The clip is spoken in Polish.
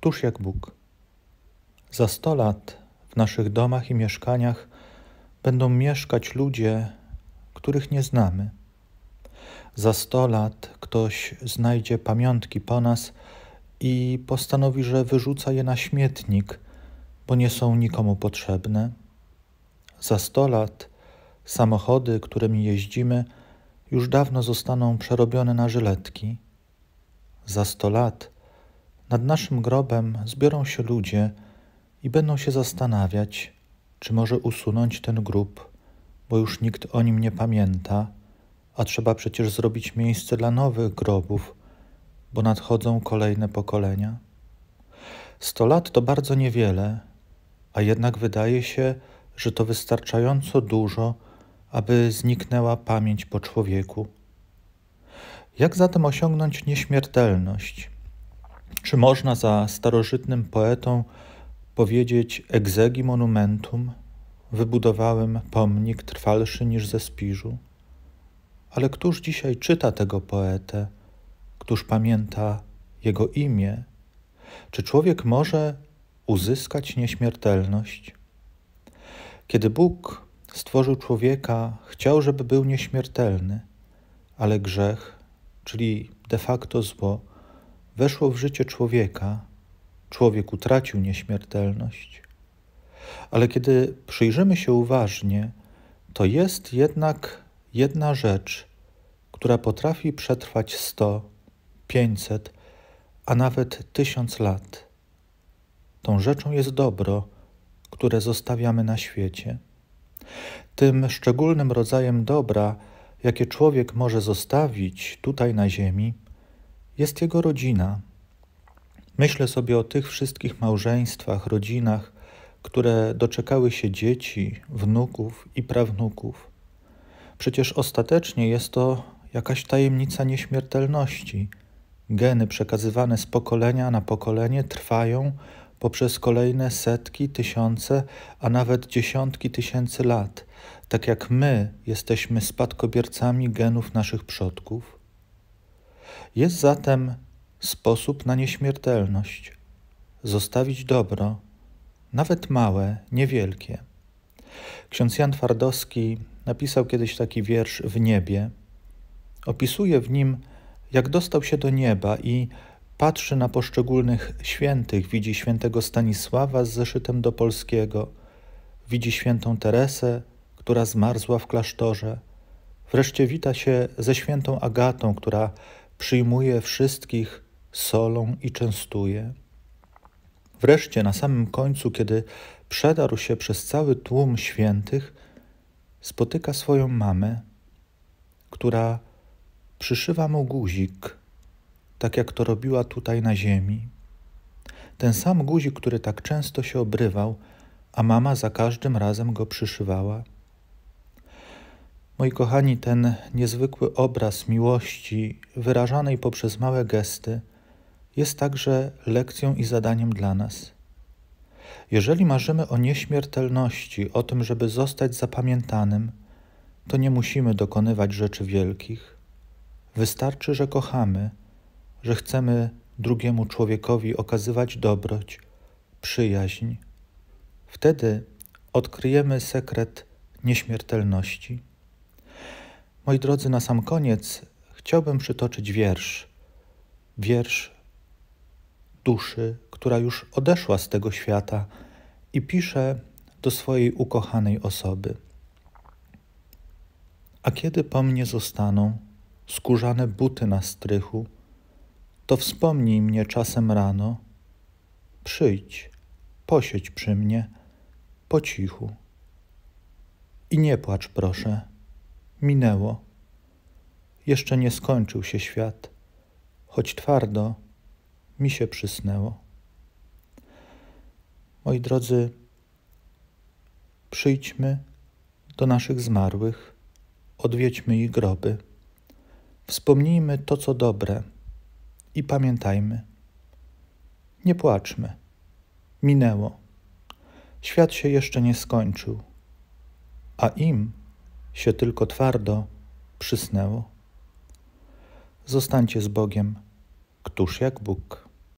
Któż jak Bóg? Za sto lat w naszych domach i mieszkaniach będą mieszkać ludzie, których nie znamy. Za sto lat ktoś znajdzie pamiątki po nas i postanowi, że wyrzuca je na śmietnik, bo nie są nikomu potrzebne. Za sto lat samochody, którymi jeździmy, już dawno zostaną przerobione na żyletki. Za sto lat nad naszym grobem zbiorą się ludzie i będą się zastanawiać, czy może usunąć ten grób, bo już nikt o nim nie pamięta, a trzeba przecież zrobić miejsce dla nowych grobów, bo nadchodzą kolejne pokolenia. Sto lat to bardzo niewiele, a jednak wydaje się, że to wystarczająco dużo, aby zniknęła pamięć po człowieku. Jak zatem osiągnąć nieśmiertelność? Czy można za starożytnym poetą powiedzieć egzegi monumentum, wybudowałem pomnik trwalszy niż ze Spiżu? Ale któż dzisiaj czyta tego poetę? Któż pamięta jego imię? Czy człowiek może uzyskać nieśmiertelność? Kiedy Bóg stworzył człowieka, chciał, żeby był nieśmiertelny, ale grzech, czyli de facto zło, weszło w życie człowieka, człowiek utracił nieśmiertelność. Ale kiedy przyjrzymy się uważnie, to jest jednak jedna rzecz, która potrafi przetrwać 100, 500, a nawet tysiąc lat. Tą rzeczą jest dobro, które zostawiamy na świecie. Tym szczególnym rodzajem dobra, jakie człowiek może zostawić tutaj na Ziemi, jest jego rodzina. Myślę sobie o tych wszystkich małżeństwach, rodzinach, które doczekały się dzieci, wnuków i prawnuków. Przecież ostatecznie jest to jakaś tajemnica nieśmiertelności. Geny przekazywane z pokolenia na pokolenie trwają poprzez kolejne setki, tysiące, a nawet dziesiątki tysięcy lat, tak jak my jesteśmy spadkobiercami genów naszych przodków. Jest zatem sposób na nieśmiertelność zostawić dobro, nawet małe, niewielkie. Ksiądz Jan Twardowski napisał kiedyś taki wiersz w niebie. Opisuje w nim, jak dostał się do nieba i patrzy na poszczególnych świętych, widzi świętego Stanisława z zeszytem do polskiego, widzi świętą Teresę, która zmarzła w klasztorze, wreszcie wita się ze świętą Agatą, która przyjmuje wszystkich solą i częstuje. Wreszcie na samym końcu, kiedy przedarł się przez cały tłum świętych, spotyka swoją mamę, która przyszywa mu guzik, tak jak to robiła tutaj na ziemi. Ten sam guzik, który tak często się obrywał, a mama za każdym razem go przyszywała. Moi kochani, ten niezwykły obraz miłości wyrażanej poprzez małe gesty jest także lekcją i zadaniem dla nas. Jeżeli marzymy o nieśmiertelności, o tym, żeby zostać zapamiętanym, to nie musimy dokonywać rzeczy wielkich. Wystarczy, że kochamy, że chcemy drugiemu człowiekowi okazywać dobroć, przyjaźń. Wtedy odkryjemy sekret nieśmiertelności. Moi drodzy, na sam koniec chciałbym przytoczyć wiersz. Wiersz duszy, która już odeszła z tego świata i pisze do swojej ukochanej osoby. A kiedy po mnie zostaną skórzane buty na strychu, to wspomnij mnie czasem rano, przyjdź, posiedź przy mnie po cichu. I nie płacz, proszę Minęło. Jeszcze nie skończył się świat, choć twardo mi się przysnęło. Moi drodzy, przyjdźmy do naszych zmarłych, odwiedźmy ich groby, wspomnijmy to, co dobre i pamiętajmy. Nie płaczmy. Minęło. Świat się jeszcze nie skończył, a im się tylko twardo przysnęło. Zostańcie z Bogiem, któż jak Bóg.